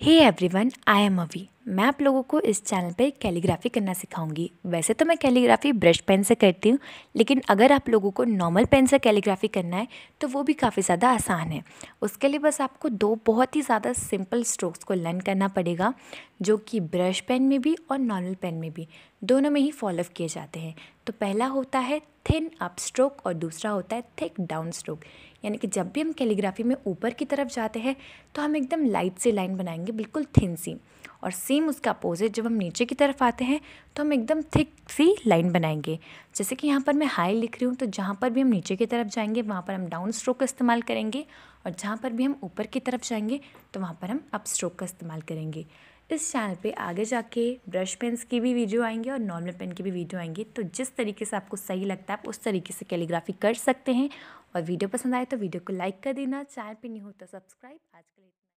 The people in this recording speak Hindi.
Hey everyone, I am Avi. मैं आप लोगों को इस चैनल पे कैलीग्राफी करना सिखाऊंगी वैसे तो मैं कैलीग्राफी ब्रश पेन से करती हूँ लेकिन अगर आप लोगों को नॉर्मल पेन से कैलीग्राफी करना है तो वो भी काफ़ी ज़्यादा आसान है उसके लिए बस आपको दो बहुत ही ज़्यादा सिंपल स्ट्रोक्स को लर्न करना पड़ेगा जो कि ब्रश पेन में भी और नॉर्मल पेन में भी दोनों में ही फॉलो किए जाते हैं तो पहला होता है थिन अप स्ट्रोक और दूसरा होता है थिक डाउन स्ट्रोक यानी कि जब भी हम कैलीग्राफी में ऊपर की तरफ जाते हैं तो हम एकदम लाइट से लाइन बनाएंगे बिल्कुल थिन सी और सेम उसका अपोजिट जब हम नीचे की तरफ आते हैं तो हम एकदम थिक सी लाइन बनाएंगे जैसे कि यहाँ पर मैं हाई लिख रही हूँ तो जहाँ पर भी हम नीचे की तरफ जाएंगे वहाँ पर हम डाउन स्ट्रोक का इस्तेमाल करेंगे और जहाँ पर भी हम ऊपर की तरफ जाएंगे तो वहाँ पर हम अप स्ट्रोक का इस्तेमाल करेंगे इस चैनल पे आगे जाके ब्रश पेन्स की भी वीडियो आएंगे और नॉर्मल पेन की भी वीडियो आएंगी तो जिस तरीके से आपको सही लगता है आप उस तरीके से कैलीग्राफी कर सकते हैं और वीडियो पसंद आए तो वीडियो को लाइक कर देना चैनल पे नहीं हो तो सब्सक्राइब आज के लिए